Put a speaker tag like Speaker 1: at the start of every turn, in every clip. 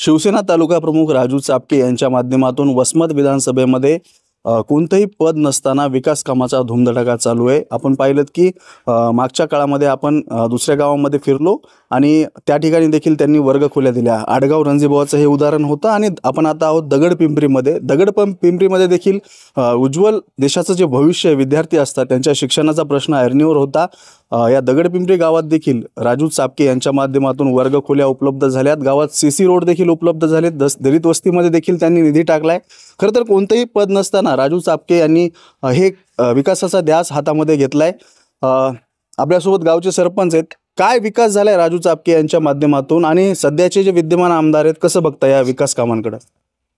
Speaker 1: शिवसेना तालुका प्रमुख राजू चापके यांच्या माध्यमातून वसमत विधानसभेमध्ये कोणतंही पद नसताना विकास कामाचा धुमधडाका चालू आहे आपण पाहिलं की मागच्या काळामध्ये आपण दुसऱ्या गावामध्ये फिरलो आणि त्या ठिकाणी देखील त्यांनी वर्गखोल्या दिल्या आडगाव रणजीभावाचं हे उदाहरण होतं आणि आपण आता आहोत दगड पिंपरीमध्ये दगड पिंपरीमध्ये देखील उज्ज्वल देशाचं जे भविष्य विद्यार्थी असतात त्यांच्या शिक्षणाचा प्रश्न ऐरणीवर होता या दगडपिंपरी गावात देखील राजू चापके यांच्या माध्यमातून वर्गखोल्या उपलब्ध झाल्यात गावात सी सी रोड देखील उपलब्ध झाले दस दलित वस्तीमध्ये देखील त्यांनी निधी टाकलाय खरं तर कोणतंही पद नसताना राजू चापके यांनी हे विकासाचा ध्यास हातामध्ये घेतलाय आपल्यासोबत गावचे सरपंच आहेत काय विकास झालाय राजू चापके यांच्या माध्यमातून आणि सध्याचे जे विद्यमान आमदार आहेत कसं बघता या विकास कामांकडे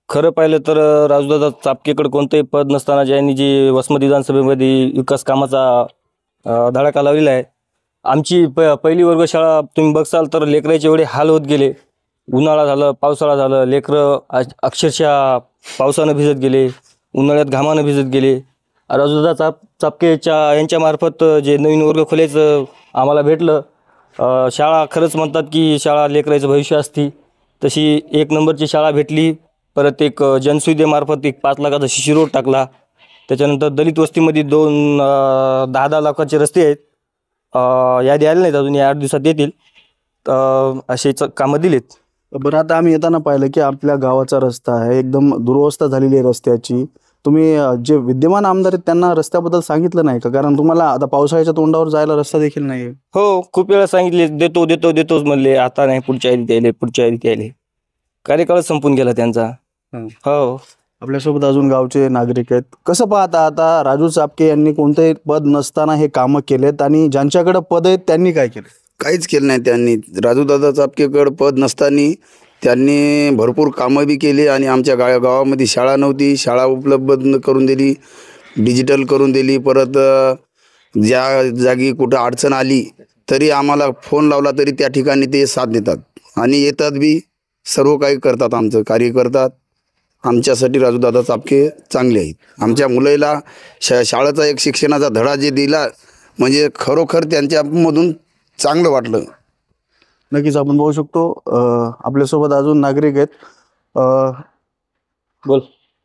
Speaker 2: खरं पाहिलं तर राजूदादा चापकेकडे कोणतंही पद नसताना ज्यांनी जे वसमत विधानसभेमध्ये विकास कामाचा धडाका लावलेला आहे आमची प पहिली वर्गशाळा तुम्ही बघसाल तर लेकराचे एवढे हाल होत गेले उन्हाळा झालं पावसाळा झालं लेकरं अक्षरशः पावसानं भिजत गेले उन्हाळ्यात घामानं भिजत गेले राजूदादा चाप चापकेच्या यांच्यामार्फत जे नवीन वर्ग खोल्याचं आम्हाला भेटलं शाळा खरंच म्हणतात की शाळा लेकरायचं भविष्य असती तशी एक नंबरची शाळा भेटली परत एक जनसुविधेमार्फत एक पाच लाखाचा शिशी रोड टाकला त्याच्यानंतर दलित वस्तीमध्ये दोन दहा दहा लाखाचे रस्ते आहेत यादी आले नाहीत अजून या आठ दिवसात येतील तर असे कामं दिलीत बरं
Speaker 1: आता आम्ही येताना पाहिलं की आपल्या गावाचा रस्ता आहे एकदम दुरवस्था झालेली आहे रस्त्याची तुम्ही जे विद्यमान आमदार आहेत त्यांना रस्त्याबद्दल सांगितलं नाही का कारण तुम्हाला आता पावसाळ्याच्या तोंडावर जायला रस्ता देखील नाही
Speaker 2: हो खूप वेळा सांगितले देतो देतो देतोच म्हणले आता नाही पुढच्या ऐरीत यायले पुढच्या ऐरीत यायले कार्यकाळ संपून गेला त्यांचा
Speaker 1: हो आपल्यासोबत अजून गावचे नागरिक आहेत कसं पाहता आता राजू चापके यांनी कोणतेही पद नसताना हे काम केलेत आणि ज्यांच्याकडे
Speaker 3: पद आहेत त्यांनी काय केलं काहीच केलं नाही त्यांनी राजू दादा चापकेकडे पद नसताना त्यांनी भरपूर कामं बी केली आणि आमच्या गा गावामध्ये शाळा नव्हती शाळा उपलब्ध करून दिली डिजिटल करून दिली परत ज्या जागी कुठं अडचण आली तरी आम्हाला फोन लावला तरी त्या ठिकाणी ते साथ देतात आणि येतात बी सर्व काही करतात आमचं कार्य करतात आमच्यासाठी राजूदादा चापके चांगले आहेत आमच्या मुलाला शा शाळेचा एक शिक्षणाचा धडा जे दिला म्हणजे खरोखर त्यांच्यामधून चांगलं वाटलं
Speaker 1: नक्कीच आपण पाहू शकतो आपल्यासोबत अजून नागरिक आहेत बोल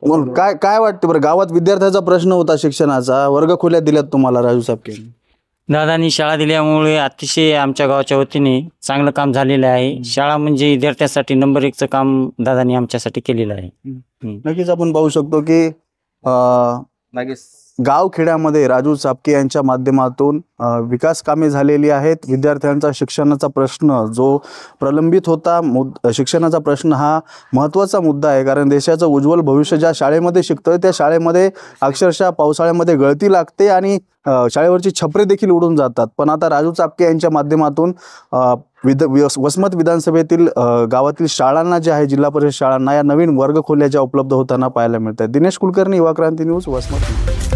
Speaker 1: बोल काय काय वाटते बरं गावात विद्यार्थ्याचा प्रश्न होता शिक्षणाचा वर्ग खोल्या दिल्यात तुम्हाला राजू साहेब
Speaker 2: दादानी शाळा दिल्यामुळे अतिशय आमच्या गावाच्या वतीने चांगलं काम झालेलं आहे शाळा म्हणजे विद्यार्थ्यासाठी नंबर एकचं काम दादानी आमच्यासाठी केलेलं आहे
Speaker 1: नक्कीच आपण पाहू शकतो की गाव गावखेड्यामध्ये राजू चापके यांच्या माध्यमातून विकास कामे झालेली आहेत विद्यार्थ्यांचा शिक्षणाचा प्रश्न जो प्रलंबित होता मुद शिक्षणाचा प्रश्न हा महत्त्वाचा मुद्दा आहे कारण देशाचं उज्ज्वल भविष्य ज्या शाळेमध्ये शिकतं त्या शाळेमध्ये अक्षरशः पावसाळ्यामध्ये गळती लागते आणि शाळेवरची छपरे देखील उडून जातात पण आता राजू चापके यांच्या माध्यमातून विद वसमत विधानसभेतील गावातील शाळांना जे आहे जिल्हा परिषद शाळांना या नवीन वर्ग खोल्या ज्या उपलब्ध होताना पाहायला मिळतात दिनेश कुलकर्णी युवा क्रांती न्यूज
Speaker 2: वसमत